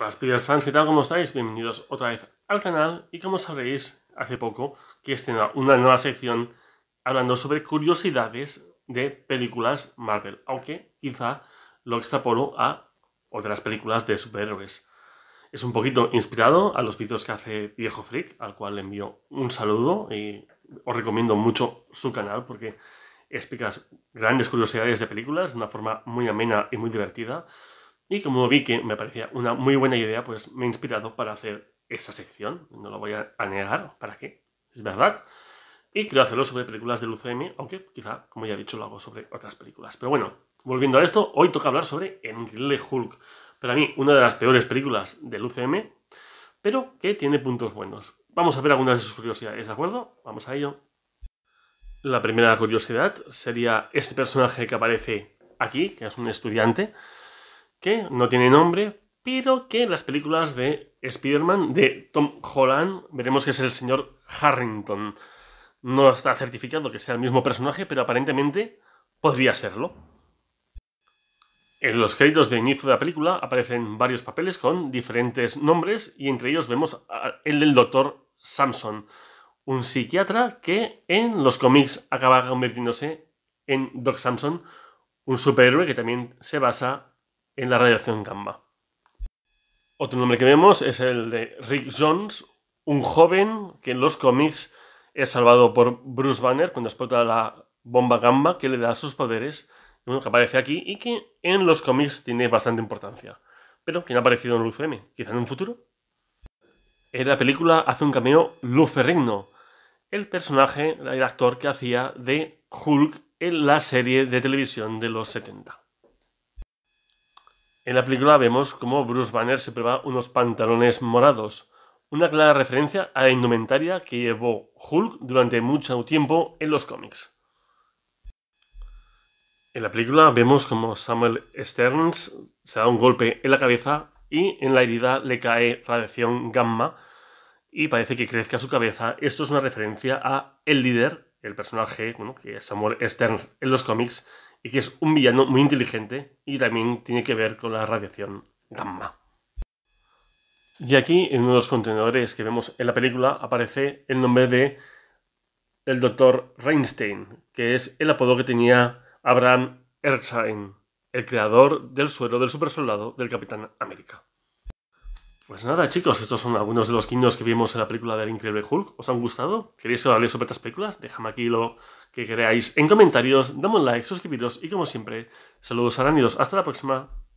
Hola Spider-Fans, ¿qué tal? ¿Cómo estáis? Bienvenidos otra vez al canal y como sabréis, hace poco que estrenó una nueva sección hablando sobre curiosidades de películas Marvel, aunque quizá lo extrapolo a otras películas de superhéroes. Es un poquito inspirado a los vídeos que hace Viejo Freak, al cual le envío un saludo y os recomiendo mucho su canal porque explica grandes curiosidades de películas de una forma muy amena y muy divertida. Y como vi que me parecía una muy buena idea, pues me he inspirado para hacer esta sección. No lo voy a negar, ¿para qué? Es verdad. Y quiero hacerlo sobre películas del UCM, aunque quizá, como ya he dicho, lo hago sobre otras películas. Pero bueno, volviendo a esto, hoy toca hablar sobre Enrique Hulk. Para mí, una de las peores películas del UCM, pero que tiene puntos buenos. Vamos a ver algunas de sus curiosidades, ¿de acuerdo? Vamos a ello. La primera curiosidad sería este personaje que aparece aquí, que es un estudiante, que no tiene nombre, pero que en las películas de Spider-Man de Tom Holland veremos que es el señor Harrington. No está certificado que sea el mismo personaje, pero aparentemente podría serlo. En los créditos de inicio de la película aparecen varios papeles con diferentes nombres y entre ellos vemos el del doctor Samson, un psiquiatra que en los cómics acaba convirtiéndose en Doc Samson, un superhéroe que también se basa en la radiación gamma. Otro nombre que vemos es el de Rick Jones, un joven que en los cómics es salvado por Bruce Banner cuando explota la bomba gamma que le da sus poderes, que aparece aquí y que en los cómics tiene bastante importancia, pero que no ha aparecido en el M, quizá en un futuro. En la película hace un cameo Luz Ferrigno, el personaje, el actor que hacía de Hulk en la serie de televisión de los 70. En la película vemos cómo Bruce Banner se prueba unos pantalones morados, una clara referencia a la indumentaria que llevó Hulk durante mucho tiempo en los cómics. En la película vemos como Samuel Sterns se da un golpe en la cabeza y en la herida le cae radiación gamma y parece que crezca su cabeza. Esto es una referencia a El líder, el personaje que es Samuel Sterns en los cómics, y que es un villano muy inteligente y también tiene que ver con la radiación gamma. Y aquí, en uno de los contenedores que vemos en la película, aparece el nombre de el doctor Reinstein, que es el apodo que tenía Abraham Erskine, el creador del suero del supersoldado del Capitán América. Pues nada, chicos, estos son algunos de los guiños que vimos en la película del Increíble Hulk. ¿Os han gustado? ¿Queréis hablar sobre otras películas? Déjame aquí lo que queráis en comentarios, Damos un like, suscribiros y como siempre, saludos aránidos. Hasta la próxima.